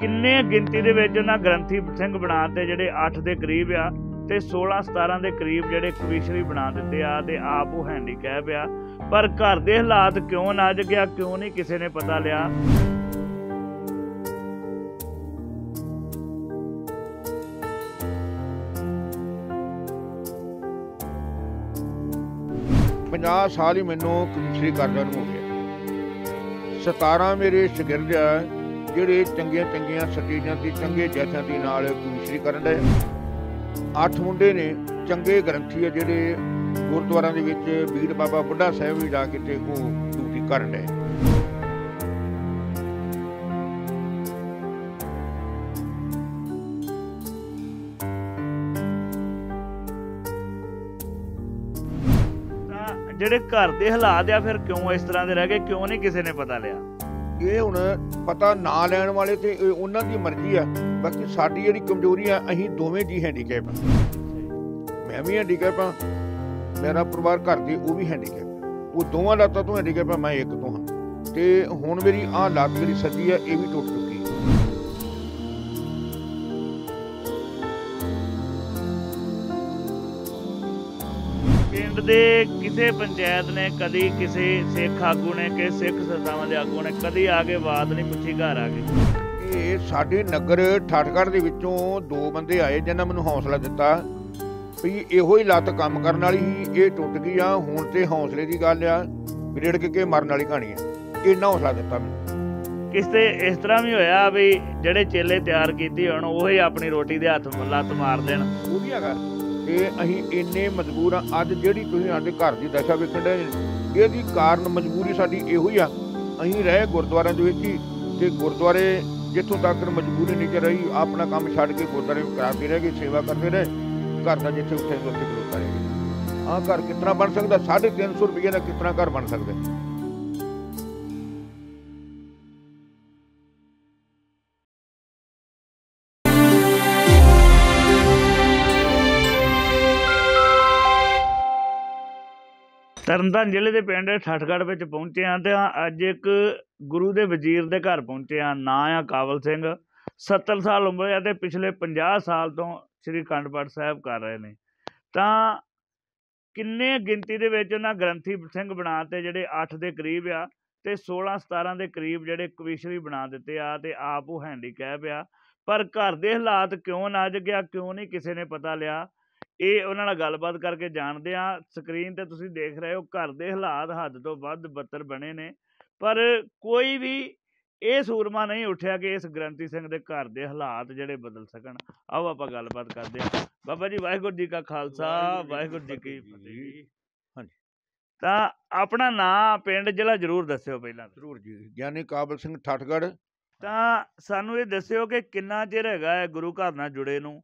ਕਿੰਨੇ ਗਿਣਤੀ ਦੇ ਵਿੱਚ ਉਹਨਾਂ ਗ੍ਰੰਥੀ ਸਿੰਘ ਬਣਾ ਜਿਹੜੇ 8 ਦੇ ਕਰੀਬ ਆ ਤੇ 16 17 ਦੇ ਕਰੀਬ ਜਿਹੜੇ ਕਵੀਸ਼ਰੀ ਬਣਾ ਦਿੱਤੇ ਆ ਤੇ ਆਪ ਉਹ ਹੈਂਡੀਕੈਪ ਆ ਪਰ ਘਰ ਦੇ ਹਾਲਾਤ ਕਿਉਂ ਨਾ ਗਿਆ ਕਿਉਂ ਨਹੀਂ ਕਿਸੇ ਨੇ ਪਤਾ ਲਿਆ ਪੰਜਾਹ ਸਾਲ ਹੀ ਮੈਨੂੰ ਕਵੀਸ਼ਰੀ ਕਰਦਣ ਨੂੰ ਹੋ ਗਿਆ 17 ਮੇਰੇ ਸ਼ਗਿਰਦ ਆ ਜਿਹੜੇ ਚੰਗੀਆਂ ਚੰਗੀਆਂ ਸਟੇਜਾਂ ਦੀ ਚੰਗੇ ਜੈਸਾਂ ਦੀ ਨਾਲ ਕੁਸ਼ਰੀ ਕਰਨ ਦੇ ਅੱਠ ਮੁੰਡੇ ਨੇ ਚੰਗੇ ਗ੍ਰੰਥੀ ਆ ਜਿਹੜੇ ਗੁਰਦੁਆਰਾਂ ਦੇ ਵਿੱਚ ਵੀਰ ਬਾਬਾ ਬੁੱਢਾ ਸਾਹਿਬ ਵੀ ਜਾ ਕੇ ਤੇ ਉਹ ਡਿਊਟੀ ਕਰਨ ਦੇ ਜਿਹੜੇ ਘਰ ਦੇ ਹਾਲਾਤ ਆ ਫਿਰ ਕਿਉਂ ਇਸ ਤਰ੍ਹਾਂ ਦੇ ਰਹਿ ਗਏ ਕਿਉਂ ਨਹੀਂ ਕਿਸੇ ਨੇ ਪਤਾ ਲਿਆ ਇਹ ਹੁਣ ਪਤਾ ਨਾ ਲੈਣ ਵਾਲੇ ਤੇ ਉਹਨਾਂ ਦੀ ਮਰਜ਼ੀ ਆ ਬਾਕੀ ਸਾਡੀ ਜਿਹੜੀ ਕਮਜ਼ੋਰੀ ਆ ਅਸੀਂ ਦੋਵੇਂ ਜੀ ਹੈਂਡੀਕੈਪ ਮੈਂ ਵੀ ਹੈਂਡੀਕੈਪ ਆ ਮੇਰਾ ਪਰਿਵਾਰ ਘਰ ਦੀ ਉਹ ਵੀ ਹੈਂਡੀਕੈਪ ਉਹ ਦੋਵਾਂ ਲੱਤਾਂ ਤੋਂ ਹੈਂਡੀਕੈਪ ਆ ਮੈਂ ਇੱਕ ਤੋਂ ਹਾਂ ਤੇ ਹੁਣ ਮੇਰੀ ਆਹ ਲੱਤ ਮੇਰੀ ਸੱਜੀ ਆ ਇਹ ਵੀ ਟੁੱਟ ਗਈ ਪਿੰਡ ਦੇ ਕਿਸੇ ਪੰਚਾਇਤ ਨੇ ਕਦੀ ਕਿਸੇ ਸਿੱਖ ਆਗੂ ਨੇ ਕਿ ਸਿੱਖ ਸੰਸਥਾਵਾਂ ਦੇ ਆਗੂ ਨੇ ਕਦੀ ਆ ਕੇ ਬਾਤ ਨਹੀਂ ਪੁੱਛੀ ਘਰ ਆ ਕੇ ਇਹ ਸਾਡੇ ਨਗਰ ਠਾਠਗੜ ਦੇ ਵਿੱਚੋਂ ਦੋ ਬੰਦੇ ਆਏ ਜਿਨ੍ਹਾਂ ਮੈਨੂੰ ਹੌਸਲਾ ਦਿੱਤਾ ਵੀ ਇਹੋ ਹੀ ਲੱਤ ਕੰਮ ਕਰਨ ਵਾਲੀ ਇਹ ਟੁੱਟ ਗਈ ਆ ਹੁਣ ਤੇ ਹੌਸਲੇ ਦੀ ਗੱਲ ਆ ਗ੍ਰੇਡ ਕੇ ਮਰਨ ਵਾਲੀ ਕਹਾਣੀ ਆ ਇੰਨਾ ਹੌਸਲਾ ਦਿੱਤਾ ਮੈਨੂੰ ਕਿਸ ਤੇ ਇਸ ਤਰ੍ਹਾਂ ਵੀ ਹੋਇਆ ਵੀ ਜਿਹੜੇ ਚੇਲੇ ਤਿਆਰ ਕੀਤੇ ਹੋਣ ਉਹ ਹੀ ਆਪਣੀ ਰੋਟੀ ਦੇ ਹੱਥ ਲੱਤ ਮਾਰ ਦੇਣ ਉਹ ਵੀ ਹੈਗਾ ਇਹ ਅਸੀਂ ਇੰਨੇ ਮਜਬੂਰ ਆ ਅੱਜ ਜਿਹੜੀ ਤੁਸੀਂ ਸਾਡੇ ਘਰ ਦੀ ਦਸ਼ਾ ਵੇਖਣ ਦੇ ਇਹਦੀ ਕਾਰਨ ਮਜਬੂਰੀ ਸਾਡੀ ਇਹੋ ਹੀ ਆ ਅਸੀਂ ਰਹੇ ਗੁਰਦੁਆਰਿਆਂ ਦੇ ਵਿੱਚ ਹੀ ਤੇ ਗੁਰਦੁਆਰੇ ਜਿੱਥੋਂ ਤੱਕ ਮਜਬੂਰੀ ਨਹੀਂ ਕਿ ਰਹੀ ਆਪਣਾ ਕੰਮ ਛੱਡ ਕੇ ਗੁਰਦੁਆਰੇ ਕਰਾਤੀ ਰਹੇ ਕਿ ਸੇਵਾ ਕਰਦੇ ਰਹੇ ਘਰ ਦਾ ਜਿੱਥੇ ਉੱਥੇ ਉੱਥੇ ਖਲੋਤਾ ਰਹੇ ਆ ਘਰ ਕਿਤਨਾ ਬਣ ਸਕਦਾ 350 ਰੁਪਏ ਦਾ ਕਿਤਨਾ ਘਰ ਬਣ ਸਕਦਾ ਤਰਨਤਾਰਨ ਜ਼ਿਲ੍ਹੇ ਦੇ ਪਿੰਡ ਠੱਠਗੜ੍ਹ ਵਿੱਚ ਪਹੁੰਚੇ ਆ ਤੇ ਅੱਜ ਇੱਕ ਗੁਰੂ ਦੇ ਵਜ਼ੀਰ ਦੇ ਘਰ ਪਹੁੰਚੇ ਆ ਨਾਂ ਆ ਕਾਬਲ ਸਿੰਘ 70 ਸਾਲ ਉਮਰ ਹੈ ਤੇ ਪਿਛਲੇ 50 ਸਾਲ ਤੋਂ ਸ੍ਰੀ ਕੰਡਪੜ ਸਾਹਿਬ ਕਰ ਰਹੇ ਨੇ ਤਾਂ ਕਿੰਨੇ ਗਿਣਤੀ ਦੇ ਵਿੱਚ ਉਹਨਾਂ ਗ੍ਰੰਥੀ ਸਿੰਘ ਬਣਾਤੇ ਜਿਹੜੇ 8 ਦੇ ਕਰੀਬ ਆ ਤੇ 16 17 ਦੇ ਕਰੀਬ ਜਿਹੜੇ ਕਵੀਸ਼ਰੀ ਬਣਾ ਦਿੱਤੇ ਆ ਤੇ ਆਪ ਉਹ ਹੈਂਡੀਕੈਪ ਆ ਪਰ ਘਰ ਦੇ ਹਾਲਾਤ ਕਿਉਂ ਨਾਜ ਗਿਆ ਕਿਉਂ ਨਹੀਂ ਕਿਸੇ ਨੇ ਪਤਾ ਲਿਆ ਇਹ ਉਹਨਾਂ ਨਾਲ ਗੱਲਬਾਤ ਕਰਕੇ ਜਾਣਦੇ ਆ ਸਕਰੀਨ ਤੇ ਤੁਸੀਂ ਦੇਖ ਰਹੇ ਹੋ ਘਰ ਦੇ ਹਾਲਾਤ ਹੱਦ ਤੋਂ ਵੱਧ ਬੱਤਰ ਬਣੇ ਨੇ ਪਰ ਕੋਈ ਵੀ ਇਹ ਸੂਰਮਾ ਨਹੀਂ ਉੱਠਿਆ ਕਿ ਇਸ ਗਰੰਤੀ ਸਿੰਘ ਦੇ ਘਰ ਦੇ ਹਾਲਾਤ ਜਿਹੜੇ ਬਦਲ ਸਕਣ ਆਓ ਆਪਾਂ ਗੱਲਬਾਤ ਕਰਦੇ ਆ ਬਾਬਾ ਜੀ ਵਾਹਿਗੁਰੂ ਜੀ ਕਾ ਖਾਲਸਾ ਵਾਹਿਗੁਰੂ ਜੀ ਕੀ ਫਤਿਹ ਹਾਂਜੀ ਤਾਂ ਆਪਣਾ ਨਾਂ ਪਿੰਡ ਜ਼ਿਲ੍ਹਾ ਜ਼ਰੂਰ ਦੱਸਿਓ ਪਹਿਲਾਂ ਜ਼ਰੂਰ ਜੀ ਗਿਆਨੀ ਕਾਬਲ ਸਿੰਘ ਠਾਠਗੜ ਤਾਂ ਸਾਨੂੰ ਇਹ ਦੱਸਿਓ ਕਿ ਕਿੰਨਾ ਚਿਰ ਹੈਗਾ ਹੈ ਗੁਰੂ ਘਰ ਨਾਲ ਜੁੜੇ ਨੂੰ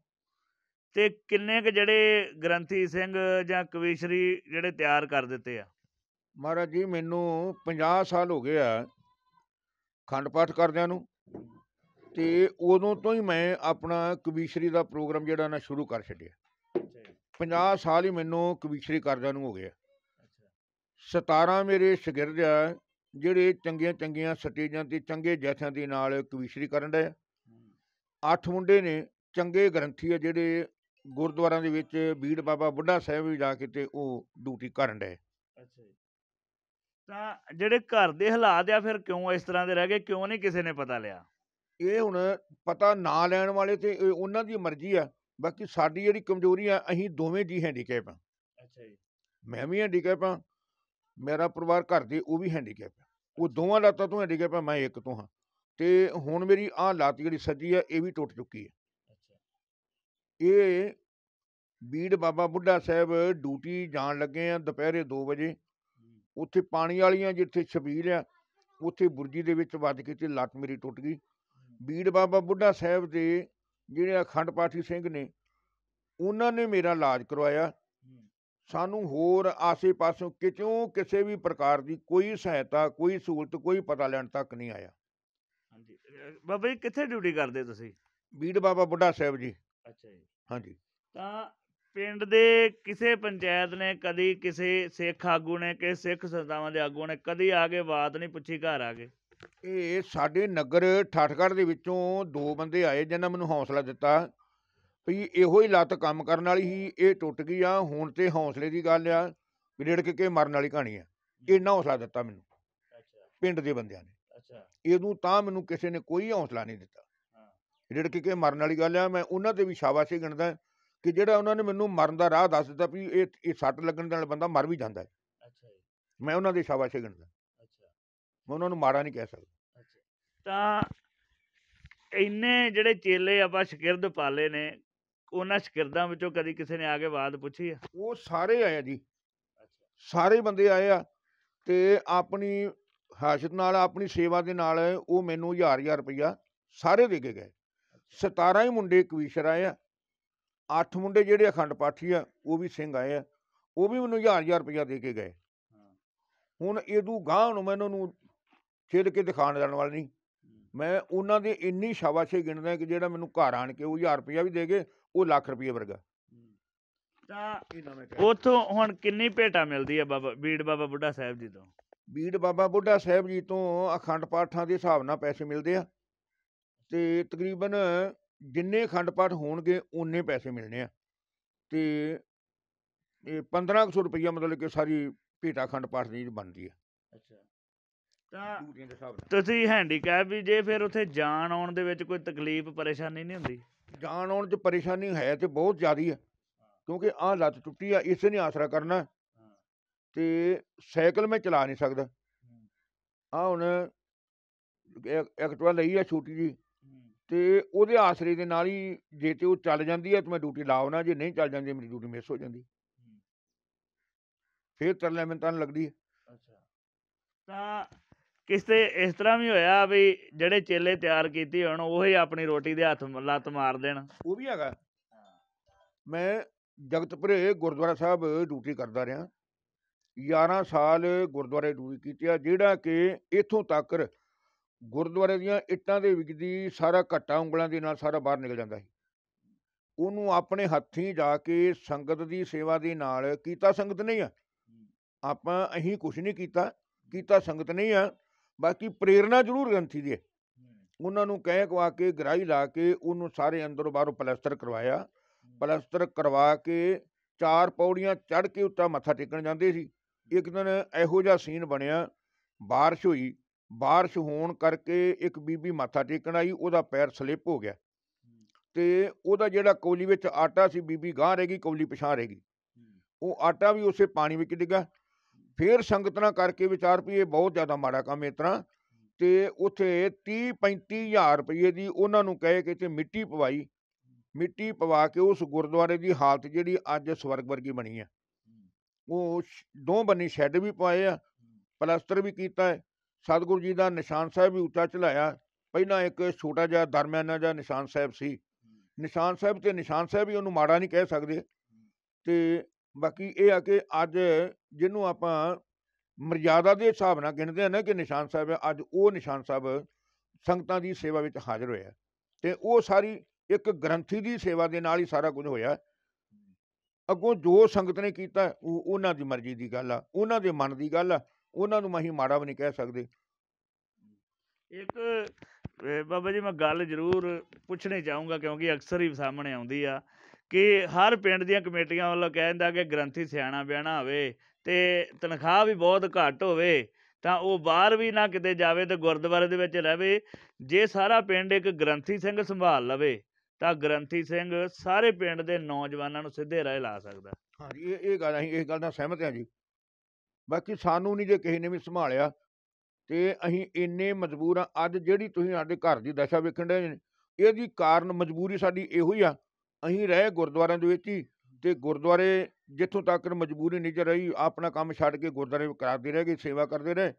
ਤੇ ਕਿੰਨੇ ਕ ਜਿਹੜੇ ਗ੍ਰੰਥੀ ਸਿੰਘ ਜਾਂ ਕਵੀਸ਼ਰੀ ਜਿਹੜੇ ਤਿਆਰ ਕਰ ਦਿੱਤੇ ਆ ਮਹਾਰਾਜ ਜੀ ਮੈਨੂੰ 50 ਸਾਲ ਹੋ ਗਏ ਆ ਖੰਡ ਪਾਠ ਕਰਦਿਆਂ ਨੂੰ ਤੇ ਉਦੋਂ ਤੋਂ ਹੀ ਮੈਂ ਆਪਣਾ ਕਵੀਸ਼ਰੀ ਦਾ ਪ੍ਰੋਗਰਾਮ ਜਿਹੜਾ ਨਾ ਸ਼ੁਰੂ ਕਰ ਛੱਡਿਆ 50 ਸਾਲ ਹੀ ਮੈਨੂੰ ਕਵੀਸ਼ਰੀ ਕਰਦਿਆਂ ਨੂੰ ਹੋ ਗਿਆ 17 ਮੇਰੇ ਸ਼ਗਿਰਦ ਆ ਜਿਹੜੇ ਚੰਗੀਆਂ ਚੰਗੀਆਂ ਸਟੇਜਾਂ ਤੇ ਚੰਗੇ ਜਥਿਆਂ ਦੇ ਨਾਲ ਕਵੀਸ਼ਰੀ ਕਰਨ ਦੇ 8 ਮੁੰਡੇ ਨੇ ਚੰਗੇ ਗ੍ਰੰਥੀ ਆ ਜਿਹੜੇ ਗੁਰਦੁਆਰਿਆਂ ਦੇ ਵਿੱਚ ਬੀੜ ਬਾਬਾ ਬੁੱਢਾ ਸਾਹਿਬ ਵੀ ਜਾ ਕੇ ਤੇ ਉਹ ਡਿਊਟੀ ਕਰਨ ਦੇ ਅੱਛਾ ਤਾਂ ਜਿਹੜੇ ਘਰ ਦੇ ਹਾਲਾਤ ਆ ਫਿਰ ਕਿਉਂ ਇਸ ਤਰ੍ਹਾਂ ਦੇ ਰਹਿ ਗਏ ਕਿਉਂ ਨਹੀਂ ਕਿਸੇ ਨੇ ਪਤਾ ਲਿਆ ਇਹ ਹੁਣ ਪਤਾ ਨਾ ਲੈਣ ਵਾਲੇ ਤੇ ਉਹਨਾਂ ਦੀ ਮਰਜ਼ੀ ਆ ਬਾਕੀ ਸਾਡੀ ਜਿਹੜੀ ਕਮਜ਼ੋਰੀ ਆ ਅਸੀਂ ਦੋਵੇਂ ਜੀ ਹੈਂਡੀਕੈਪ ਆ ਅੱਛਾ ਜੀ ਮੈਂ ਵੀ ਹੈਂਡੀਕੈਪ ਆ ਮੇਰਾ ਪਰਿਵਾਰ ਘਰ ਦੇ ਉਹ ਵੀ ਹੈਂਡੀਕੈਪ ਆ ਉਹ ਦੋਵਾਂ ਲਾਤਾਂ ਤੋਂ ਹੈਂਡੀਕੈਪ ਆ ਮੈਂ ਇੱਕ ਤੋਂ ਹਾਂ ਤੇ ਹੁਣ ਮੇਰੀ ਆਹ ਲੱਤ ਜਿਹੜੀ ਸੱਜੀ ਆ ਇਹ ਵੀ ਟੁੱਟ ਚੁੱਕੀ ਆ ਕਿ ਬੀੜ ਬਾਬਾ ਬੁੱਢਾ ਸਾਹਿਬ ਡਿਊਟੀ ਜਾਣ ਲੱਗੇ ਆ ਦੁਪਹਿਰੇ 2 ਵਜੇ ਉੱਥੇ ਪਾਣੀ ਵਾਲੀਆਂ ਜਿੱਥੇ ਛਬੀਲ ਆ ਉੱਥੇ ਬੁਰਜੀ ਦੇ ਵਿੱਚ ਵੱਜ ਕੇ ਤੇ ਲੱਤ ਮੇਰੀ ਟੁੱਟ ਗਈ ਬੀੜ ਬਾਬਾ ਬੁੱਢਾ ਸਾਹਿਬ ਦੇ ਜਿਹੜੇ ਅਖੰਡ ਪਾਠੀ ਸਿੰਘ ਨੇ ਉਹਨਾਂ ਨੇ ਮੇਰਾ ਇਲਾਜ ਕਰਵਾਇਆ ਸਾਨੂੰ ਹੋਰ ਆਸੇ-ਪਾਸੋਂ ਕਿਤੋਂ ਕਿਸੇ ਵੀ ਪ੍ਰਕਾਰ ਦੀ ਕੋਈ ਸਹਾਇਤਾ ਕੋਈ ਸਹੂਲਤ ਕੋਈ ਪਤਾ ਲੈਣ ਤੱਕ ਨਹੀਂ ਆਇਆ ਹਾਂਜੀ ਬਾਬਾ ਜੀ ਕਿੱਥੇ ਡਿਊਟੀ ਕਰਦੇ ਤੁਸੀਂ ਬੀੜ ਬਾਬਾ ਬੁੱਢਾ ਸਾਹਿਬ ਜੀ ਅੱਛਾ ਜੀ ਹਾਂਜੀ ਤਾਂ ਪਿੰਡ ਦੇ ਕਿਸੇ ਪੰਚਾਇਤ ਨੇ ਕਦੀ ਕਿਸੇ ਸਿੱਖ ਆਗੂ ਨੇ ਕਿ ਸਿੱਖ ਸੰਸਥਾਵਾਂ ਦੇ ਆਗੂ ਨੇ ਕਦੀ ਆ ਕੇ ਬਾਤ ਨਹੀਂ ਪੁੱਛੀ ਘਰ ਆ ਕੇ ਇਹ ਸਾਡੇ ਨਗਰ ਠਾਠਗੜ ਦੇ ਵਿੱਚੋਂ ਦੋ ਬੰਦੇ ਆਏ ਜਿਨ੍ਹਾਂ ਮੈਨੂੰ ਹੌਸਲਾ ਦਿੱਤਾ ਵੀ ਇਹੋ ਹੀ ਲੱਤ ਕੰਮ ਕਰਨ ਵਾਲੀ ਸੀ ਇਹ ਟੁੱਟ ਗਈ ਆ ਹੁਣ ਤੇ ਹੌਸਲੇ ਦੀ ਗੱਲ ਆ ਗ੍ਰੇਡ ਕੇ ਕੇ ਮਰਨ ਵਾਲੀ ਕਹਾਣੀ ਆ ਇੰਨਾ ਹੌਸਲਾ ਦਿੱਤਾ ਮੈਨੂੰ ਪਿੰਡ ਦੇ ਬੰਦਿਆਂ ਨੇ ਅੱਛਾ ਇਹਨੂੰ ਤਾਂ ਮੈਨੂੰ ਕਿਸੇ ਨੇ ਕੋਈ ਹੌਸਲਾ ਨਹੀਂ ਦਿੱਤਾ ਰਿੜਕ ਕੇ ਮਰਨ ਵਾਲੀ ਗੱਲ ਆ ਮੈਂ ਉਹਨਾਂ ਤੇ ਵੀ ਸ਼ਾਬਾਸ਼ੀ ਗਿਣਦਾ ਕਿ ਜਿਹੜਾ ਉਹਨਾਂ ਨੇ ਮੈਨੂੰ ਮਰਨ ਦਾ ਰਾਹ ਦੱਸ ਦਿੱਤਾ ਵੀ ਇਹ ਇਹ ਸੱਟ ਲੱਗਣ ਨਾਲ ਬੰਦਾ ਮਰ ਵੀ ਜਾਂਦਾ ਹੈ ਮੈਂ ਉਹਨਾਂ ਦੇ ਸ਼ਾਬਾਸ਼ੀ ਗਿਣਦਾ ਮੈਂ ਉਹਨਾਂ ਨੂੰ ਮਾੜਾ ਨਹੀਂ ਕਹਿ ਸਕਦਾ ਤਾਂ ਇੰਨੇ ਜਿਹੜੇ ਚੇਲੇ ਆਪਾਂ ਸ਼ਗਿਰਦ ਪਾਲੇ ਨੇ ਉਹਨਾਂ ਸ਼ਗਿਰਦਾਂ ਵਿੱਚੋਂ ਕਦੀ ਕਿਸੇ ਨੇ ਆ ਕੇ ਬਾਤ ਪੁੱਛੀ ਆ ਉਹ ਸਾਰੇ ਆਏ ਆ ਜੀ ਸਾਰੇ ਬੰਦੇ ਆਏ ਆ ਤੇ ਆਪਣੀ ਹਾਸ਼ਤ ਨਾਲ ਆਪਣੀ ਸੇਵਾ ਦੇ ਨਾਲ ਉਹ ਮੈਨੂੰ 1000 1000 ਰੁਪਇਆ ਸਾਰੇ ਦੇ ਕੇ ਗਏ 17 ਹੀ ਮੁੰਡੇ ਕਵੀਸ਼ਰ ਆਏ ਆ 8 ਮੁੰਡੇ ਜਿਹੜੇ ਅਖੰਡ ਪਾਠੀ ਆ ਉਹ ਵੀ ਸਿੰਘ ਆਏ ਆ ਉਹ ਵੀ ਮੈਨੂੰ 1000 ਰੁਪਇਆ ਦੇ ਕੇ ਗਏ ਹੁਣ ਇਹਦੂ ਗਾਂ ਨੂੰ ਮੈਨੂੰ ਨੂੰ ਛੇਦ ਕੇ ਦਿਖਾਣ ਜਾਣ ਵਾਲ ਨਹੀਂ ਮੈਂ ਉਹਨਾਂ ਦੀ ਇੰਨੀ ਸ਼ਾਬਾਸ਼ੀ ਗਿਣਦਾ ਕਿ ਜਿਹੜਾ ਮੈਨੂੰ ਘਰ ਆਣ ਕੇ ਉਹ 1000 ਰੁਪਇਆ ਵੀ ਦੇ ਗਏ ਉਹ ਲੱਖ ਰੁਪਏ ਵਰਗਾ ਤਾਂ ਉਥੋਂ ਹੁਣ ਕਿੰਨੀ ਭੇਟਾ ਮਿਲਦੀ ਆ ਬਾਬਾ ਬੀੜ ਬਾਬਾ ਬੁੱਢਾ ਸਾਹਿਬ ਜੀ ਤੋਂ ਬੀੜ ਬਾਬਾ ਬੁੱਢਾ ਸਾਹਿਬ ਜੀ ਤੋਂ ਅਖੰਡ ਪਾਠਾਂ ਦੇ ਹਿਸਾਬ ਨਾਲ ਪੈਸੇ ਮਿਲਦੇ ਆ ਤੇ ਤਕਰੀਬਨ ਜਿੰਨੇ ਖੰਡ ਪਾਠ ਹੋਣਗੇ ਓਨੇ ਪੈਸੇ ਮਿਲਣੇ ਆ ਤੇ ਇਹ 1500 ਰੁਪਈਆ ਮਤਲਬ ਕਿ ਸਾਰੀ ਭੇਟਾ ਖੰਡ ਪਾਠ ਦੀ ਬਣਦੀ ਆ ਅੱਛਾ ਤਾਂ ਤੁਸੀਂ ਹੈਂਡੀਕੈਪ ਵੀ ਜੇ ਫਿਰ ਉੱਥੇ ਜਾਣ ਆਉਣ ਦੇ ਵਿੱਚ ਕੋਈ ਤਕਲੀਫ ਪਰੇਸ਼ਾਨੀ ਨਹੀਂ ਹੁੰਦੀ ਜਾਣ ਆਉਣ 'ਚ ਪਰੇਸ਼ਾਨੀ ਹੈ ਤੇ ਬਹੁਤ ਜ਼ਿਆਦੀ ਹੈ ਕਿਉਂਕਿ ਆਹ ਲੱਤ ਟੁੱਟੀ ਆ ਇਸੇ ਨੇ ਆਸਰਾ ਕਰਨਾ ਤੇ ਸਾਈਕਲ ਮੈਂ ਚਲਾ ਨਹੀਂ ਸਕਦਾ ਆ ਹੁਣ ਇੱਕ ਐਕਟਵਾ ਲਈ ਆ ਛੋਟੀ ਜੀ ਤੇ ਉਹਦੇ ਆਸਰੇ ਦੇ ਨਾਲ ਹੀ ਜੇ ਤੇ ਉਹ ਚੱਲ ਜਾਂਦੀ ਹੈ ਤੇ ਮੈਂ ਡਿਊਟੀ ਲਾਉਣਾ ਜੇ ਨਹੀਂ ਚੱਲ ਜਾਂਦੀ ਮੇਰੀ ਡਿਊਟੀ ਮਿਸ ਹੋ ਜਾਂਦੀ ਫੇਰ ਤਰਲੇ ਮਿੰਤਾਂ ਲੱਗਦੀ ਹੈ ਅੱਛਾ ਤਾਂ ਕਿਸੇ ਇਸ ਤਰ੍ਹਾਂ ਵੀ ਹੋਇਆ ਵੀ ਜਿਹੜੇ ਚੇਲੇ ਤਿਆਰ ਕੀਤੇ ਹੋਣ ਉਹ ਹੀ ਆਪਣੀ ਰੋਟੀ ਦੇ ਹੱਥ ਲੱਤ ਮਾਰ ਦੇਣ ਉਹ ਵੀ ਹੈਗਾ ਮੈਂ ਜਗਤਪੁਰੇ ਗੁਰਦੁਆਰਾ ਸਾਹਿਬ ਡਿਊਟੀ ਕਰਦਾ ਰਿਹਾ 11 ਸਾਲ ਗੁਰਦੁਆਰੇ ਡਿਊਟੀ ਕੀਤੀ ਆ ਜਿਹੜਾ ਕਿ ਇਥੋਂ ਤੱਕ ਗੁਰਦੁਆਰੇ ਦੀਆਂ ਇੱਟਾਂ ਦੇ ਵਿਗਦੀ ਸਾਰਾ ਘੱਟਾ ਉਂਗਲਾਂ ਦੇ ਨਾਲ ਸਾਰਾ ਬਾਹਰ ਨਿਕਲ ਜਾਂਦਾ ਸੀ ਉਹਨੂੰ ਆਪਣੇ ਹੱਥੀਂ ਜਾ ਕੇ ਸੰਗਤ ਦੀ ਸੇਵਾ ਦੇ ਨਾਲ ਕੀਤਾ ਸੰਗਤ ਨਹੀਂ ਆ ਆਪਾਂ ਅਹੀਂ ਕੁਝ ਨਹੀਂ ਕੀਤਾ ਕੀਤਾ ਸੰਗਤ ਨਹੀਂ ਆ ਬਾਕੀ ਪ੍ਰੇਰਣਾ ਜ਼ਰੂਰ ਗ੍ਰੰਥੀ ਦੀ ਹੈ ਉਹਨਾਂ ਨੂੰ ਕਹਿ ਕਵਾ ਕੇ ਗਰਾਈ ਲਾ ਕੇ ਉਹਨੂੰ ਸਾਰੇ ਅੰਦਰੋਂ ਬਾਹਰੋਂ ਪਲਸਤਰ ਕਰਵਾਇਆ ਪਲਸਤਰ ਕਰਵਾ ਕੇ ਚਾਰ ਪੌੜੀਆਂ ਚੜ ਕੇ ਉੱਤਾ ਮੱਥਾ ਟੇਕਣ ਜਾਂਦੇ ਸੀ ਇੱਕ ਦਿਨ ਇਹੋ ਜਿਹਾ ਸੀਨ ਬਣਿਆ بارش ਹੋਈ بارش ਹੋਣ ਕਰਕੇ ਇੱਕ ਬੀਬੀ ਮਾਥਾ ਟੇਕਣ ਆਈ ਉਹਦਾ ਪੈਰ ਸਲਿੱਪ ਹੋ ਗਿਆ ਤੇ ਉਹਦਾ ਜਿਹੜਾ ਕੌਲੀ ਵਿੱਚ ਆਟਾ ਸੀ ਬੀਬੀ ਗਾਂ ਰਹਿ ਗਈ ਕੌਲੀ ਪਿਛਾਂ ਰਹਿ ਗਈ ਉਹ ਆਟਾ ਵੀ ਉਸੇ ਪਾਣੀ ਵਿੱਚ ਡਿੱਗਾ ਫੇਰ ਸੰਗਤਨਾ ਕਰਕੇ ਵਿਚਾਰ ਵੀ ਇਹ ਬਹੁਤ ਜ਼ਿਆਦਾ ਮਾੜਾ ਕੰਮ ਇਸ ਤਰ੍ਹਾਂ ਤੇ ਉਥੇ 30 35000 ਰੁਪਏ ਦੀ ਉਹਨਾਂ ਨੂੰ ਕਹੇ ਕਿ ਤੇ ਮਿੱਟੀ ਪਵਾਈ ਮਿੱਟੀ ਪਵਾ ਕੇ ਉਸ ਗੁਰਦੁਆਰੇ ਦੀ ਹਾਲਤ ਜਿਹੜੀ ਅੱਜ ਸਵਰਗ ਵਰਗੀ ਬਣੀ ਆ ਉਹ ਦੋ ਬੰਨੀ ਸ਼ੈੱਡ ਵੀ ਪਾਏ ਆ ਪਲਾਸਟਰ ਵੀ ਕੀਤਾ ਹੈ ਸਤਿਗੁਰੂ ਜੀ ਦਾ ਨਿਸ਼ਾਨ ਸਾਹਿਬ ਵੀ ਉੱਚਾ ਚਲਾਇਆ ਪਹਿਲਾਂ ਇੱਕ ਛੋਟਾ ਜਿਹਾ ਦਰਮਿਆਨਾ ਜਿਹਾ ਨਿਸ਼ਾਨ ਸਾਹਿਬ ਸੀ ਨਿਸ਼ਾਨ ਸਾਹਿਬ ਤੇ ਨਿਸ਼ਾਨ ਸਾਹਿਬ ਵੀ ਉਹਨੂੰ ਮਾੜਾ ਨਹੀਂ ਕਹਿ ਸਕਦੇ ਤੇ ਬਾਕੀ ਇਹ ਆ ਕਿ ਅੱਜ ਜਿਹਨੂੰ ਆਪਾਂ ਮਰਜ਼ਾਦਾ ਦੇ ਹਿਸਾਬ ਨਾਲ ਗਿਣਦੇ ਆ ਨਾ ਕਿ ਨਿਸ਼ਾਨ ਸਾਹਿਬ ਅੱਜ ਉਹ ਨਿਸ਼ਾਨ ਸਾਹਿਬ ਸੰਗਤਾਂ ਦੀ ਸੇਵਾ ਵਿੱਚ ਹਾਜ਼ਰ ਹੋਇਆ ਤੇ ਉਹ ਸਾਰੀ ਇੱਕ ਗ੍ਰੰਥੀ ਦੀ ਸੇਵਾ ਦੇ ਨਾਲ ਹੀ ਸਾਰਾ ਕੁਝ ਹੋਇਆ ਅੱਗੋਂ ਜੋ ਸੰਗਤ ਨੇ ਕੀਤਾ ਉਹ ਉਹਨਾਂ ਦੀ ਮਰਜ਼ੀ ਦੀ ਗੱਲ ਆ ਉਹਨਾਂ ਦੇ ਮਨ ਦੀ ਗੱਲ ਆ ਉਹਨਾਂ ਨੂੰ ਮਹੀ ਮਾੜਾ ਵੀ ਨਹੀਂ ਕਹਿ ਸਕਦੇ ਇੱਕ ਬਾਬਾ ਜੀ ਮੈਂ ਗੱਲ ਜ਼ਰੂਰ ਪੁੱਛਣੀ ਚਾਹੂੰਗਾ ਕਿਉਂਕਿ ਅਕਸਰ ਹੀ ਸਾਹਮਣੇ ਆਉਂਦੀ ਆ ਕਿ ਹਰ ਪਿੰਡ ਦੀਆਂ ਕਮੇਟੀਆਂ ਵੱਲੋਂ ਕਹਿੰਦਾ ਕਿ ਗ੍ਰੰਥੀ ਸਿਆਣਾ ਬਿਆਣਾ ਹੋਵੇ ਤੇ ਤਨਖਾਹ ਵੀ ਬਹੁਤ ਘੱਟ ਹੋਵੇ ਤਾਂ ਉਹ ਬਾਹਰ ਵੀ ਨਾ ਕਿਤੇ ਜਾਵੇ ਤੇ ਗੁਰਦੁਆਰੇ ਦੇ ਵਿੱਚ ਰਹੇ ਜੇ ਸਾਰਾ ਪਿੰਡ ਇੱਕ ਗ੍ਰੰਥੀ ਸਿੰਘ ਸੰਭਾਲ ਲਵੇ ਤਾਂ ਗ੍ਰੰਥੀ ਸਿੰਘ ਸਾਰੇ ਪਿੰਡ ਦੇ ਨੌਜਵਾਨਾਂ ਨੂੰ ਸਿੱਧੇ ਰਾਹ ਲਾ ਸਕਦਾ ਹਾਂ ਇਹ ਇਹ ਗੱਲ ਅਸੀਂ ਇਸ ਗੱਲ ਨਾਲ ਸਹਿਮਤ ਹਾਂ ਜੀ ਬਾਕੀ ਸਾਨੂੰ ਨਹੀਂ ਜੇ ਕਿਸੇ ਨੇ ਵੀ ਸੰਭਾਲਿਆ ਤੇ ਅਸੀਂ ਇੰਨੇ ਮਜਬੂਰ ਆ ਅੱਜ ਜਿਹੜੀ ਤੁਸੀਂ ਸਾਡੇ ਘਰ ਦੀ ਦਸ਼ਾ ਵੇਖਣ ਦੇ ਇਹਦੀ ਕਾਰਨ ਮਜਬੂਰੀ ਸਾਡੀ ਇਹੋ ਹੀ ਆ ਅਸੀਂ ਰਹੇ ਗੁਰਦੁਆਰਿਆਂ ਦੇ ਵਿੱਚ ਹੀ ਤੇ ਗੁਰਦੁਆਰੇ ਜਿੱਥੋਂ ਤੱਕ ਮਜਬੂਰੀ ਨਹੀਂ ਰਹੀ ਆਪਣਾ ਕੰਮ ਛੱਡ ਕੇ ਗੁਰਦੁਆਰੇ ਕਰਾਦੇ ਰਹੇ ਗਏ ਸੇਵਾ ਕਰਦੇ ਰਹੇ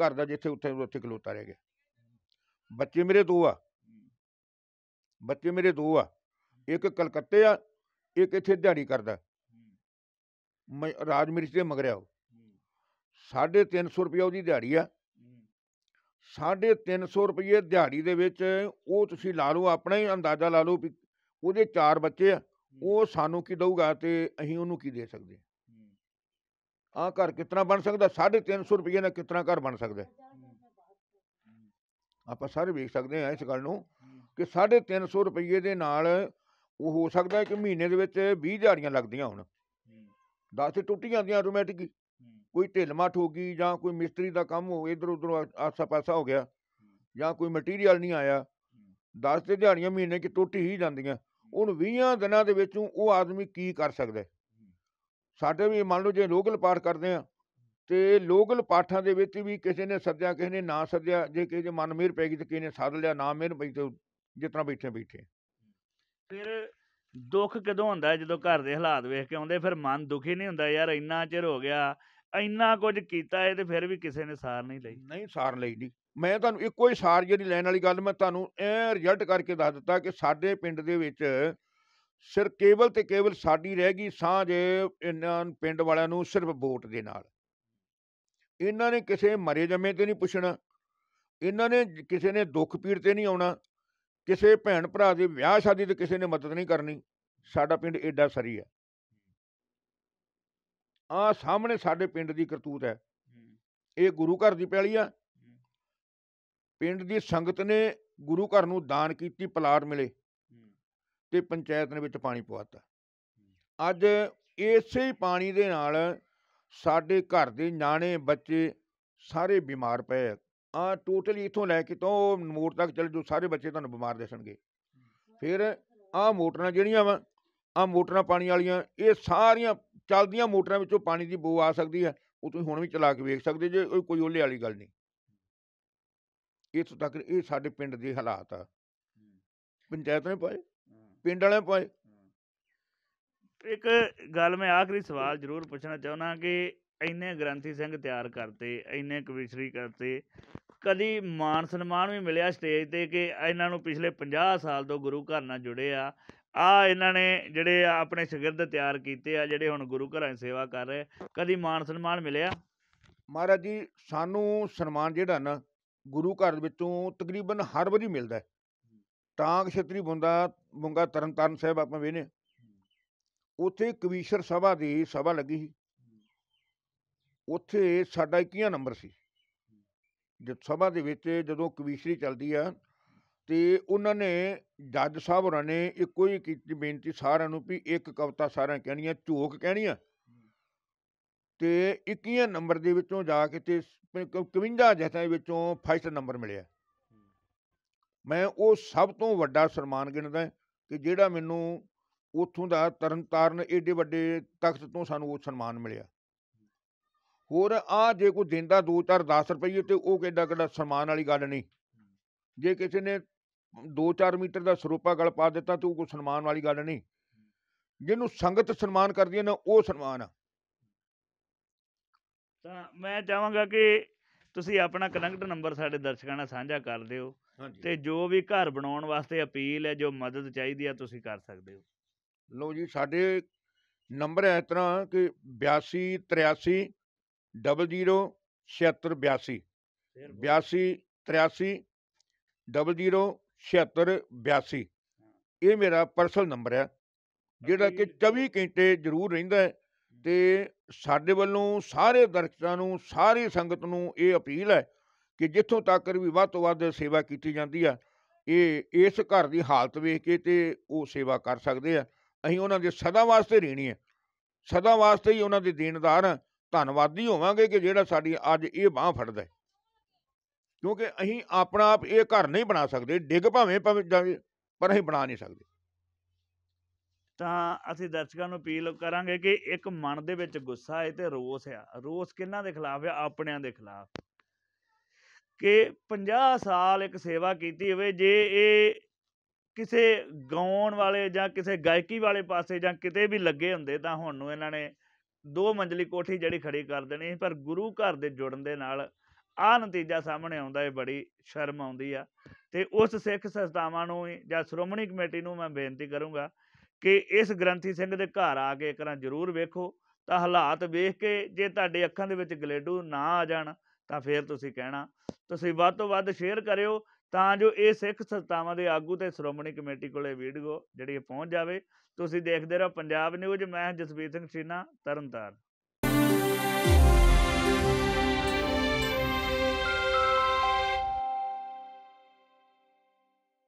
ਘਰ ਦਾ ਜਿੱਥੇ ਉੱਥੇ ਉੱਥੇ ਖਲੋਤਾ ਰਹਿ ਗਿਆ ਬੱਚੇ ਮੇਰੇ ਦੋ ਆ ਬੱਚੇ ਮੇਰੇ ਦੋ ਆ ਇੱਕ ਕਲਕੱਤੇ ਆ ਇੱਕ ਇੱਥੇ ਦਿਹਾੜੀ ਕਰਦਾ ਰਾਜ ਮਿਰਚ ਦੇ ਮਗਰਿਆ ਉਹ 350 ਰੁਪਏ ਉਹਦੀ ਦਿਹਾੜੀ ਆ 350 ਰੁਪਏ ਦਿਹਾੜੀ ਦੇ ਵਿੱਚ ਉਹ ਤੁਸੀਂ ਲਾ ਲਓ ਆਪਣਾ ਹੀ ਅੰਦਾਜ਼ਾ ਲਾ ਲਓ ਵੀ ਉਹਦੇ ਚਾਰ ਬੱਚੇ ਆ ਉਹ ਸਾਨੂੰ ਕੀ ਦਊਗਾ ਤੇ ਅਸੀਂ ਉਹਨੂੰ ਕੀ ਦੇ ਸਕਦੇ ਆ ਘਰ ਕਿਤਨਾ ਬਣ ਸਕਦਾ 350 ਰੁਪਏ ਨਾਲ ਕਿਤਨਾ ਘਰ ਬਣ ਸਕਦਾ ਆਪਾਂ ਸਾਰੇ ਵੇਖ ਸਕਦੇ ਆ ਇਸ ਗੱਲ ਨੂੰ ਕਿ 350 ਰੁਪਏ ਦੇ ਨਾਲ ਉਹ ਹੋ ਸਕਦਾ ਕਿ ਮਹੀਨੇ ਦੇ ਵਿੱਚ 20 ਦਿਹਾੜੀਆਂ ਲੱਗਦੀਆਂ ਹੁਣ 10 ਟੁੱਟ ਜਾਂਦੀਆਂ ਆਟੋਮੈਟਿਕ ਕੋਈ ਢਿਲਮਾ ਹੋ ਗਈ ਜਾਂ ਕੋਈ ਮਿਸਤਰੀ ਦਾ ਕੰਮ ਹੋ ਇਧਰ ਉਧਰ ਆਸਾ ਪਾਸਾ ਹੋ ਗਿਆ ਜਾਂ ਕੋਈ ਮਟੀਰੀਅਲ ਨਹੀਂ ਆਇਆ ਦਸ ਤੇ ਦਿਹਾੜੀਆਂ ਮਹੀਨੇ ਕਿ ਟੁੱਟ ਹੀ ਜਾਂਦੀਆਂ ਉਹਨ 20 ਦਿਨਾਂ ਦੇ ਵਿੱਚ ਉਹ ਆਦਮੀ ਕੀ ਕਰ ਸਕਦਾ ਸਾਡੇ ਵੀ ਮੰਨ ਲਓ ਜੇ ਲੋਕਲ ਪਾਠ ਕਰਦੇ ਆ ਤੇ ਲੋਕਲ ਪਾਠਾਂ ਦੇ ਵਿੱਚ ਵੀ ਕਿਸੇ ਨੇ ਸੱਦਿਆ ਕਿਸੇ ਨੇ ਨਾ ਸੱਦਿਆ ਜੇ ਕਿਸੇ ਦੇ ਮਨ ਮੇਰ ਪੈ ਗਈ ਤੇ ਕਿਸੇ ਨੇ ਸੱਦ ਲਿਆ ਨਾ ਮੇਰ ਪਈ ਤੇ ਜਿਤਨਾ ਬੈਠੇ ਬੈਠੇ ਫਿਰ ਦੁੱਖ ਕਦੋਂ ਹੁੰਦਾ ਜਦੋਂ ਘਰ ਦੇ ਹਾਲਾਤ ਵੇਖ ਕੇ ਆਉਂਦੇ ਫਿਰ ਮਨ ਦੁਖੀ ਨਹੀਂ ਹੁੰਦਾ ਯਾਰ ਇੰਨਾ ਚਿਰ ਹੋ ਗਿਆ ਇੰਨਾ ਕੁਝ ਕੀਤਾ ਹੈ ਤੇ ਫਿਰ ਵੀ ਕਿਸੇ ਨੇ ਸਾਰ ਨਹੀਂ ਲਈ ਨਹੀਂ ਸਾਰ ਲਈ ਨਹੀਂ ਮੈਂ ਤੁਹਾਨੂੰ ਇੱਕੋ ਹੀ ਸਾਰ ਜਿਹੜੀ ਲੈਣ ਵਾਲੀ ਗੱਲ ਮੈਂ ਤੁਹਾਨੂੰ ਐ ਰਿਜ਼ਲਟ ਕਰਕੇ ਦੱਸ ਦਿੱਤਾ ਕਿ ਸਾਡੇ ਪਿੰਡ ਦੇ ਵਿੱਚ ਸਿਰ ਕੇਵਲ ਤੇ ਕੇਵਲ ਸਾਡੀ ਰਹਿ ਗਈ ਸਾਂਝ ਇਹਨਾਂ ਪਿੰਡ ਵਾਲਿਆਂ ਨੂੰ ਸਿਰਫ ਵੋਟ ਦੇ ਨਾਲ ਇਹਨਾਂ ਨੇ ਕਿਸੇ ਮਰੇ ਜਮੇ ਤੇ ਨਹੀਂ ਪੁੱਛਣਾ ਇਹਨਾਂ ਨੇ ਕਿਸੇ ਨੇ ਦੁੱਖ ਪੀੜ ਤੇ ਨਹੀਂ ਆਉਣਾ ਕਿਸੇ ਭੈਣ ਭਰਾ ਦੇ ਵਿਆਹ ਸ਼ਾਦੀ ਤੇ ਕਿਸੇ ਨੇ ਮਦਦ ਨਹੀਂ ਕਰਨੀ ਸਾਡਾ ਪਿੰਡ ਏਡਾ ਸਰੀ ਹੈ ਆ ਸਾਹਮਣੇ ਸਾਡੇ ਪਿੰਡ ਦੀ ਕਰਤੂਤ ਹੈ ਇਹ ਗੁਰੂ ਘਰ ਦੀ ਪਹਿਲੀ ਆ ਪਿੰਡ ਦੀ ਸੰਗਤ ਨੇ ਗੁਰੂ ਘਰ ਨੂੰ ਦਾਨ ਕੀਤੀ ਪਲਾਟ ਮਿਲੇ ਤੇ ਪੰਚਾਇਤ ਨੇ ਵਿੱਚ ਪਾਣੀ ਪਵਾਤਾ ਅੱਜ ਇਸੇ ਹੀ ਪਾਣੀ ਦੇ ਨਾਲ ਸਾਡੇ ਘਰ ਦੇ ਨਾਣੇ ਬੱਚੇ ਸਾਰੇ ਬਿਮਾਰ ਪਏ ਆ ਟੋਟਲੀ ਇਥੋਂ ਲੈ ਕੇ ਤੋਂ ਮੋੜ ਤੱਕ ਚਲ ਜੋ ਸਾਰੇ ਬੱਚੇ ਤੁਹਾਨੂੰ ਬਿਮਾਰ ਦਿਸਣਗੇ ਫਿਰ ਆ ਮੋਟਰਾਂ ਜਿਹੜੀਆਂ ਵਾ ਆ ਮੋਟਰਾਂ ਪਾਣੀ ਵਾਲੀਆਂ ਇਹ ਸਾਰੀਆਂ ਚੱਲਦੀਆਂ ਮੋਟਰਾਂ ਵਿੱਚੋਂ ਪਾਣੀ ਦੀ ਬੂ ਆ ਸਕਦੀ ਹੈ ਉਹ ਤੁਸੀਂ ਹੁਣ ਵੀ ਚਲਾ ਕੇ ਵੇਖ ਸਕਦੇ ਜੇ ਕੋਈ ਓਲੇ ਵਾਲੀ ਗੱਲ ਨਹੀਂ ਇੱਥੋਂ ਤੱਕ ਇਹ ਸਾਡੇ ਪਿੰਡ ਦੇ ਹਾਲਾਤ ਆ ਪੰਚਾਇਤ ਨੇ ਪਾਏ ਪਿੰਡ ਵਾਲੇ ਪਾਏ ਇੱਕ ਗੱਲ ਮੈਂ ਆਖਰੀ ਸਵਾਲ ਜ਼ਰੂਰ ਪੁੱਛਣਾ ਚਾਹੁੰਦਾ ਕਿ ਇੰਨੇ ਗ੍ਰੰਥੀ ਸਿੰਘ ਤਿਆਰ ਕਰਤੇ ਇੰਨੇ ਕਵਿਸ਼ਰੀ ਕਰਤੇ ਕਦੀ ਮਾਨ ਸਨਮਾਨ ਵੀ ਮਿਲਿਆ ਸਟੇਜ ਤੇ ਕਿ ਇਹਨਾਂ ਨੂੰ ਪਿਛਲੇ 50 ਸਾਲ ਤੋਂ ਗੁਰੂ ਘਰ ਨਾਲ ਜੁੜੇ ਆ ਆ ਇਹਨਾਂ ਨੇ ਜਿਹੜੇ ਆਪਣੇ ਸ਼ਗਿਰਦ ਤਿਆਰ ਕੀਤੇ ਆ ਜਿਹੜੇ ਹੁਣ ਗੁਰੂ ਘਰਾਂ ਦੀ ਸੇਵਾ ਕਰ ਰਹੇ ਕਦੀ ਮਾਨ ਸਨਮਾਨ ਮਿਲਿਆ ਮਹਾਰਾਜ ਜੀ ਸਾਨੂੰ ਸਨਮਾਨ ਜਿਹੜਾ ਨਾ ਗੁਰੂ ਘਰ ਵਿੱਚੋਂ ਤਕਰੀਬਨ ਹਰ ਵਾਰੀ ਮਿਲਦਾ ਹੈ ਤਾਂ ਖੇਤਰੀ ਬੁੰਦਾ ਬੁੰਗਾ ਤਰਨਤਾਰਨ ਸਾਹਿਬ ਆਪਾਂ ਵੇਨੇ ਉੱਥੇ ਕਵੀਸ਼ਰ ਸਭਾ ਦੀ ਸਭਾ ਲੱਗੀ ਸੀ ਉੱਥੇ ਸਾਡਾ 21 ਨੰਬਰ ਸੀ ਜਦ ਸਭਾ ਦੇ ਵਿੱਚ ਜਦੋਂ ਕਵੀਸ਼ਰੀ ਚੱਲਦੀ ਆ ਤੇ ਉਹਨਾਂ ਨੇ ਜੱਜ ਸਾਹਿਬ ਹੋਰਾਂ ਨੇ ਇੱਕੋ ਹੀ ਕੀਤੀ ਬੇਨਤੀ ਸਾਰਿਆਂ ਨੂੰ ਵੀ ਇੱਕ ਕਵਿਤਾ ਸਾਰਿਆਂ ਕਹਿਣੀਆਂ ਝੋਕ ਕਹਿਣੀਆਂ ਤੇ 21 ਨੰਬਰ ਦੇ ਵਿੱਚੋਂ ਜਾ ਕੇ ਤੇ 51 ਜਥਿਆਂ ਵਿੱਚੋਂ ਫਸਟ ਨੰਬਰ ਮਿਲਿਆ ਮੈਂ ਉਹ ਸਭ ਤੋਂ ਵੱਡਾ ਸਨਮਾਨ ਗਿਣਦਾ ਕਿ ਜਿਹੜਾ ਮੈਨੂੰ ਉਥੋਂ ਦਾ ਤਰਨਤਾਰਨ ਏਡੇ ਵੱਡੇ ਤਖਤ ਤੋਂ ਸਾਨੂੰ ਉਹ ਸਨਮਾਨ ਮਿਲਿਆ ਹੋਰ ਆ ਜੇ ਕੋਈ ਦਿੰਦਾ 2 4 10 ਰੁਪਏ ਤੇ ਉਹ ਕਿੱਡਾ ਕਿੱਡਾ ਸਨਮਾਨ ਵਾਲੀ ਗੱਲ ਨਹੀਂ ਜੇ ਕਿਸੇ ਨੇ 2-4 ਮੀਟਰ ਦਾ ਸਰੂਪਾ ਗਲ ਪਾ ਦਿੱਤਾ ਤੇ ਉਹ ਕੋਈ ਸਨਮਾਨ ਵਾਲੀ ਗੱਲ ਨਹੀਂ ਜਿਹਨੂੰ ਸੰਗਤ ਸਨਮਾਨ ਕਰਦੀ ਹੈ ਨਾ ਉਹ ਸਨਮਾਨ ਆ ਤਾਂ ਮੈਂ ਚਾਹਾਂਗਾ ਕਿ ਤੁਸੀਂ ਆਪਣਾ ਕਨੈਕਟ ਨੰਬਰ ਸਾਡੇ ਦਰਸ਼ਕਾਂ ਨਾਲ ਸਾਂਝਾ ਕਰ ਦਿਓ ਤੇ ਜੋ ਵੀ ਘਰ ਬਣਾਉਣ ਵਾਸਤੇ ਅਪੀਲ ਹੈ ਜੋ ਮਦਦ ਚਾਹੀਦੀ ਹੈ ਤੁਸੀਂ ਕਰ ਸਕਦੇ ਹੋ ਲਓ ਜੀ ਸਾਡੇ ਨੰਬਰ ਹੈ ਇਸ ਤਰ੍ਹਾਂ ਕਿ 82 83 00 76 82 83 00 7682 ਇਹ ਮੇਰਾ ਪਰਸਨਲ ਨੰਬਰ ਹੈ ਜਿਹੜਾ ਕਿ 24 ਘੰਟੇ ਜ਼ਰੂਰ ਰਹਿੰਦਾ ਹੈ ਤੇ ਸਾਡੇ ਵੱਲੋਂ ਸਾਰੇ ਦਰਸ਼ਕਾਂ ਨੂੰ ਸਾਰੀ ਸੰਗਤ ਨੂੰ ਇਹ ਅਪੀਲ ਹੈ ਕਿ ਜਿੱਥੋਂ ਤੱਕ ਵੀ ਵੱਧ ਤੋਂ ਵੱਧ ਸੇਵਾ ਕੀਤੀ ਜਾਂਦੀ ਆ ਇਹ ਇਸ ਘਰ ਦੀ ਹਾਲਤ ਵੇਖ ਕੇ ਤੇ ਉਹ ਸੇਵਾ ਕਰ ਸਕਦੇ ਆ ਅਸੀਂ ਉਹਨਾਂ ਦੇ ਸਦਾ ਵਾਸਤੇ ਰਹਿਣੀ ਹੈ ਸਦਾ ਵਾਸਤੇ ਹੀ ਉਹਨਾਂ ਦੇ ਦੇਣਦਾਰ ਧੰਨਵਾਦੀ ਹੋਵਾਂਗੇ ਕਿ ਜਿਹੜਾ ਸਾਡੀ ਅੱਜ ਇਹ ਬਾਹ ਫੜਦਾ ਕਿਉਂਕਿ ਅਸੀਂ ਆਪਣਾ ਆਪ ਇਹ ਘਰ ਨਹੀਂ ਬਣਾ ਸਕਦੇ ਡਿੱਗ ਭਾਵੇਂ ਭਾਵੇਂ ਜਾਵੇ ਪਰ ਅਸੀਂ ਬਣਾ ਨਹੀਂ ਸਕਦੇ ਤਾਂ ਅਸੀਂ ਦਰਸ਼ਕਾਂ ਨੂੰ ਅਪੀਲ ਕਰਾਂਗੇ ਕਿ ਇੱਕ ਮਨ ਦੇ ਵਿੱਚ ਗੁੱਸਾ ਹੈ ਤੇ ਰੋਸ ਆ ਰੋਸ ਕਿਹਨਾਂ ਦੇ ਖਿਲਾਫ ਹੈ ਆਪਣਿਆਂ ਦੇ ਖਿਲਾਫ ਕਿ 50 ਸਾਲ ਇੱਕ ਸੇਵਾ ਕੀਤੀ ਹੋਵੇ ਜੇ ਇਹ ਕਿਸੇ ਗਾਉਣ ਵਾਲੇ ਜਾਂ ਕਿਸੇ ਗਾਇਕੀ ਵਾਲੇ ਪਾਸੇ ਜਾਂ ਕਿਤੇ ਵੀ ਲੱਗੇ ਹੁੰਦੇ ਤਾਂ ਹੁਣ ਨੂੰ ਇਹਨਾਂ ਨੇ ਦੋ ਮੰਜ਼ਲੀ ਕੋਠੀ ਜਿਹੜੀ ਖੜੀ ਕਰ ਦੇਣੀ ਪਰ ਗੁਰੂ ਘਰ ਦੇ ਜੁੜਨ ਦੇ ਨਾਲ ਆ ਨਤੀਜਾ ਸਾਹਮਣੇ ਆਉਂਦਾ ਹੈ ਬੜੀ ਸ਼ਰਮ ਆਉਂਦੀ ਆ ਤੇ ਉਸ ਸਿੱਖ ਸੰਸਥਾਵਾਂ ਨੂੰ ਜਾਂ ਸ਼੍ਰੋਮਣੀ ਕਮੇਟੀ ਨੂੰ ਮੈਂ ਬੇਨਤੀ ਕਰੂੰਗਾ ਕਿ ਇਸ ਗ੍ਰੰਥੀ ਸਿੰਘ ਦੇ ਘਰ ਆ ਕੇ ਇੱਕ ਵਾਰ ਜ਼ਰੂਰ ਵੇਖੋ ਤਾਂ ਹਾਲਾਤ ਵੇਖ ਕੇ ਜੇ ਤੁਹਾਡੇ ਅੱਖਾਂ ਦੇ ਵਿੱਚ ਗਲੇਡੂ ਨਾ ਆ ਜਾਣ ਤਾਂ ਫੇਰ ਤੁਸੀਂ ਕਹਿਣਾ ਤੁਸੀਂ ਵੱਧ ਤੋਂ ਵੱਧ ਸ਼ੇਅਰ ਕਰਿਓ ਤਾਂ ਜੋ ਇਹ ਸਿੱਖ ਸੰਸਥਾਵਾਂ ਦੇ ਆਗੂ ਤੇ ਸ਼੍ਰੋਮਣੀ ਕਮੇਟੀ ਕੋਲੇ ਵੀਡੀਓ ਜਿਹੜੀ ਪਹੁੰਚ ਜਾਵੇ ਤੁਸੀਂ ਦੇਖਦੇ ਰਹੋ ਪੰਜਾਬ ਨਿਊਜ਼ ਮੈਂ ਜਸਵੀਰ ਸਿੰਘ ਸੀਨਾ ਤਰਨਤਾਰਨ